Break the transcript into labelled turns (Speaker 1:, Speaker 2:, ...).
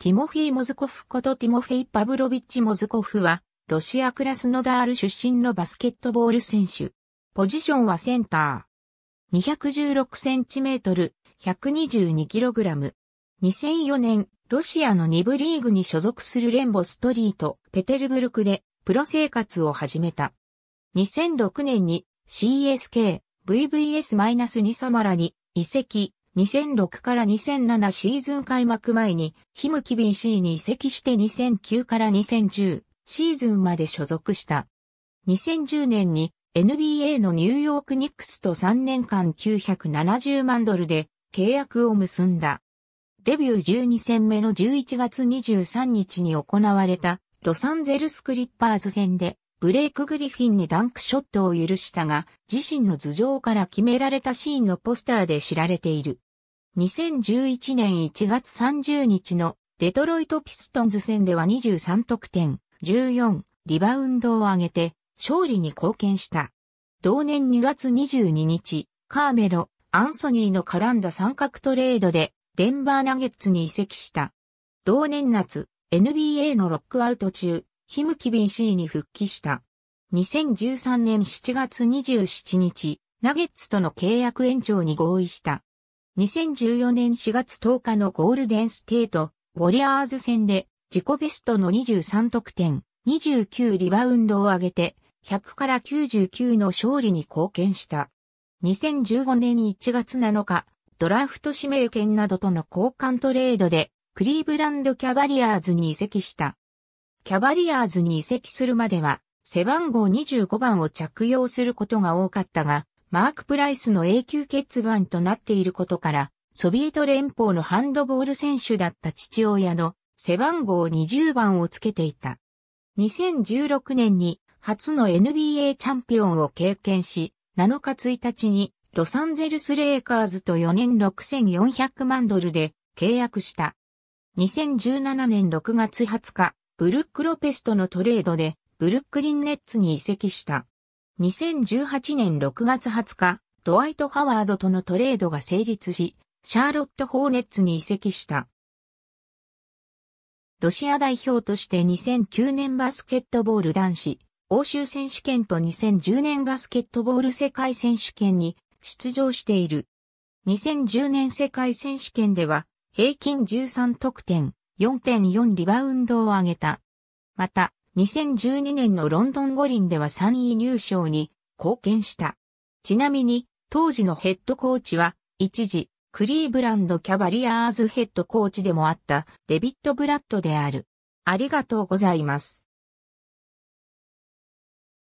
Speaker 1: ティモフィー・モズコフことティモフェイ・パブロビッチ・モズコフは、ロシアクラスノダール出身のバスケットボール選手。ポジションはセンター。216センチメートル、122キログラム。2004年、ロシアの2部リーグに所属するレンボストリート、ペテルブルクで、プロ生活を始めた。2006年に CSK、VVS-2 サマラに移籍、2006から2007シーズン開幕前に、ヒムキビシ c に移籍して2009から2010シーズンまで所属した。2010年に NBA のニューヨークニックスと3年間970万ドルで契約を結んだ。デビュー12戦目の11月23日に行われたロサンゼルスクリッパーズ戦でブレイク・グリフィンにダンクショットを許したが、自身の頭上から決められたシーンのポスターで知られている。2011年1月30日のデトロイト・ピストンズ戦では23得点、14リバウンドを上げて勝利に貢献した。同年2月22日、カーメロ、アンソニーの絡んだ三角トレードでデンバーナゲッツに移籍した。同年夏、NBA のロックアウト中、ヒムキビン C に復帰した。2013年7月27日、ナゲッツとの契約延長に合意した。2014年4月10日のゴールデンステート、ウォリアーズ戦で自己ベストの23得点、29リバウンドを上げて、100から99の勝利に貢献した。2015年1月7日、ドラフト指名権などとの交換トレードで、クリーブランドキャバリアーズに移籍した。キャバリアーズに移籍するまでは、背番号25番を着用することが多かったが、マーク・プライスの永久欠番となっていることから、ソビエト連邦のハンドボール選手だった父親の背番号20番をつけていた。2016年に初の NBA チャンピオンを経験し、7日1日にロサンゼルスレイカーズと4年6400万ドルで契約した。2017年6月20日、ブルック・ロペスとのトレードで、ブルックリン・ネッツに移籍した。2018年6月20日、ドワイト・ハワードとのトレードが成立し、シャーロット・ホーネッツに移籍した。ロシア代表として2009年バスケットボール男子、欧州選手権と2010年バスケットボール世界選手権に出場している。2010年世界選手権では平均13得点、4.4リバウンドを上げた。また、2012年のロンドン五輪では3位入賞に貢献した。ちなみに、当時のヘッドコーチは、一時、クリーブランドキャバリアーズヘッドコーチでもあったデビット・ブラッドである。ありがとうございます。